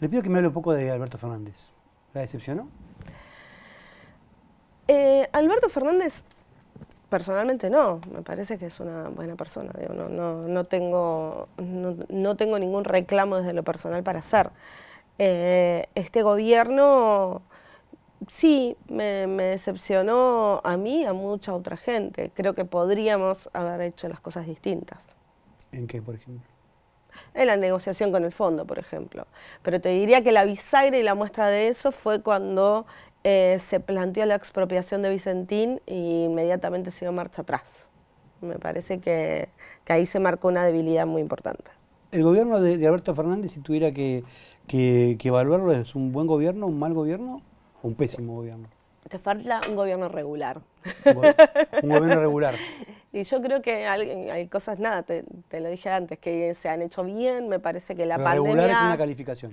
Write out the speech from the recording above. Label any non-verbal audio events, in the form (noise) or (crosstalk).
Le pido que me hable un poco de Alberto Fernández. ¿La decepcionó? Eh, Alberto Fernández, personalmente no, me parece que es una buena persona. no, tengo, tengo ningún reclamo desde lo personal para hacer. Eh, este gobierno sí me, decepcionó a mí, y a mucha otra gente. Creo que podríamos haber hecho las cosas distintas. ¿En qué, por ejemplo? en la negociación con el fondo, por ejemplo. Pero te diría que la bisagra y la muestra de eso fue cuando eh, se planteó la expropiación de Vicentín e inmediatamente se dio marcha atrás. Me parece que, ahí se marcó una debilidad muy importante. ¿El gobierno de, Alberto Fernández, si tuviera que, evaluarlo, es un buen gobierno, un mal gobierno o un pésimo gobierno? Te falta un gobierno regular. un gobierno regular. (laughs) Y yo creo que hay, cosas, nada, te, lo dije antes, que se han hecho bien, me parece que la Pero Regular es una calificación.